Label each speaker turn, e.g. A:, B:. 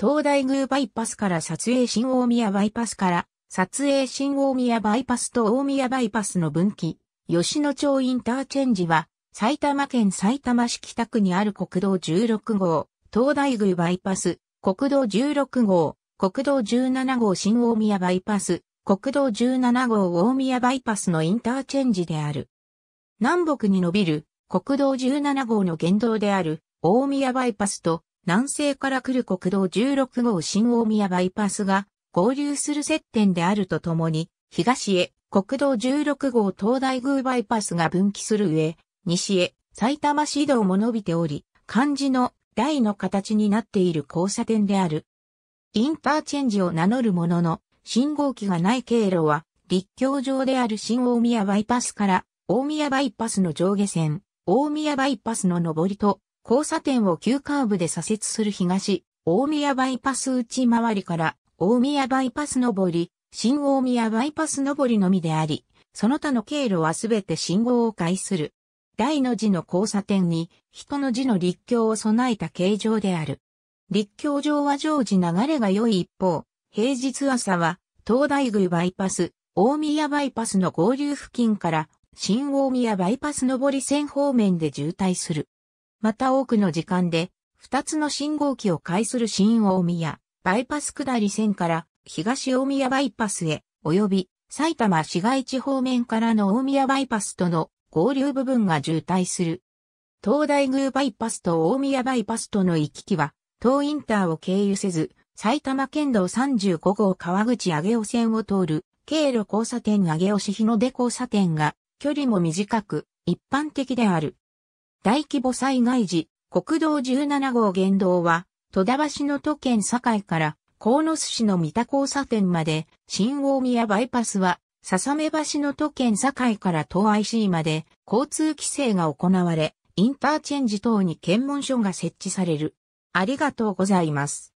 A: 東大宮バイパスから撮影新大宮バイパスから撮影新大宮バイパスと大宮バイパスの分岐、吉野町インターチェンジは、埼玉県埼玉市北区にある国道16号、東大宮バイパス、国道16号、国道17号新大宮バイパス、国道17号大宮バイパスのインターチェンジである。南北に伸びる国道17号の言動である大宮バイパスと南西から来る国道16号新大宮バイパスが合流する接点であるとともに、東へ国道16号東大宮バイパスが分岐する上、西へ埼玉市道も伸びており、漢字の台の形になっている交差点である。インターチェンジを名乗るものの、信号機がない経路は、立教上である新大宮バイパスから、大宮バイパスの上下線、大宮バイパスの上りと、交差点を急カーブで左折する東、大宮バイパス内回りから、大宮バイパス上り、新大宮バイパス上りのみであり、その他の経路はすべて信号を介する。大の字の交差点に、人の字の立教を備えた形状である。立教上は常時流れが良い一方、平日朝は、東大宮バイパス、大宮バイパスの合流付近から、新大宮バイパス上り線方面で渋滞する。また多くの時間で、二つの信号機を介する新大宮、バイパス下り線から東大宮バイパスへ、及び埼玉市街地方面からの大宮バイパスとの合流部分が渋滞する。東大宮バイパスと大宮バイパスとの行き来は、東インターを経由せず、埼玉県道35号川口上尾線を通る、経路交差点上尾市日の出交差点が、距離も短く、一般的である。大規模災害時、国道17号原道は、戸田橋の都県境から、鴻巣市の三田交差点まで、新大宮バイパスは、笹目橋の都県境から東 IC まで、交通規制が行われ、インターチェンジ等に検問所が設置される。ありがとうございます。